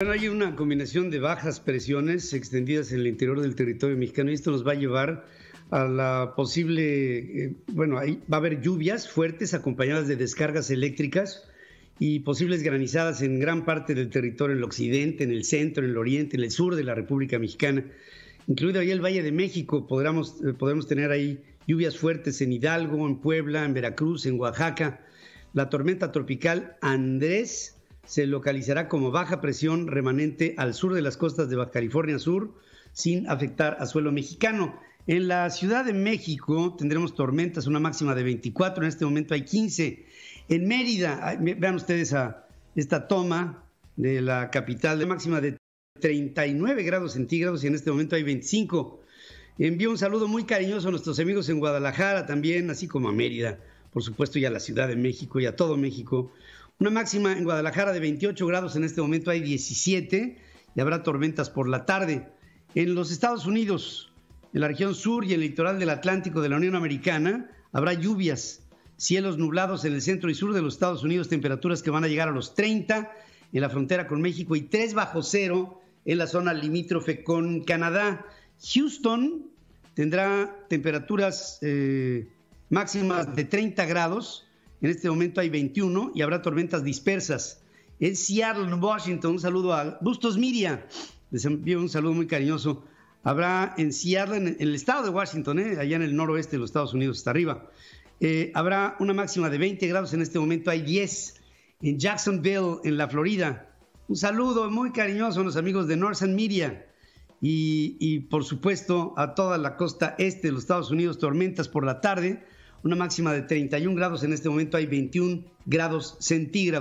Bueno, Hay una combinación de bajas presiones extendidas en el interior del territorio mexicano y esto nos va a llevar a la posible, eh, bueno, ahí va a haber lluvias fuertes acompañadas de descargas eléctricas y posibles granizadas en gran parte del territorio, en el occidente, en el centro, en el oriente, en el sur de la República Mexicana, incluido ahí el Valle de México, podremos, eh, podremos tener ahí lluvias fuertes en Hidalgo, en Puebla, en Veracruz, en Oaxaca, la tormenta tropical Andrés se localizará como baja presión remanente al sur de las costas de Baja California Sur, sin afectar a suelo mexicano. En la Ciudad de México tendremos tormentas, una máxima de 24, en este momento hay 15. En Mérida, vean ustedes a esta toma de la capital, de máxima de 39 grados centígrados y en este momento hay 25. Envío un saludo muy cariñoso a nuestros amigos en Guadalajara también, así como a Mérida, por supuesto, y a la Ciudad de México y a todo México. Una máxima en Guadalajara de 28 grados, en este momento hay 17 y habrá tormentas por la tarde. En los Estados Unidos, en la región sur y en el litoral del Atlántico de la Unión Americana, habrá lluvias, cielos nublados en el centro y sur de los Estados Unidos, temperaturas que van a llegar a los 30 en la frontera con México y 3 bajo cero en la zona limítrofe con Canadá. Houston tendrá temperaturas eh, máximas de 30 grados en este momento hay 21 y habrá tormentas dispersas. En Seattle, Washington, un saludo a Bustos Miria. Les envío un saludo muy cariñoso. Habrá en Seattle, en el estado de Washington, eh, allá en el noroeste de los Estados Unidos, hasta arriba. Eh, habrá una máxima de 20 grados en este momento, hay 10 en Jacksonville, en la Florida. Un saludo muy cariñoso a los amigos de Northern Media y, y por supuesto a toda la costa este de los Estados Unidos, tormentas por la tarde una máxima de 31 grados, en este momento hay 21 grados centígrados.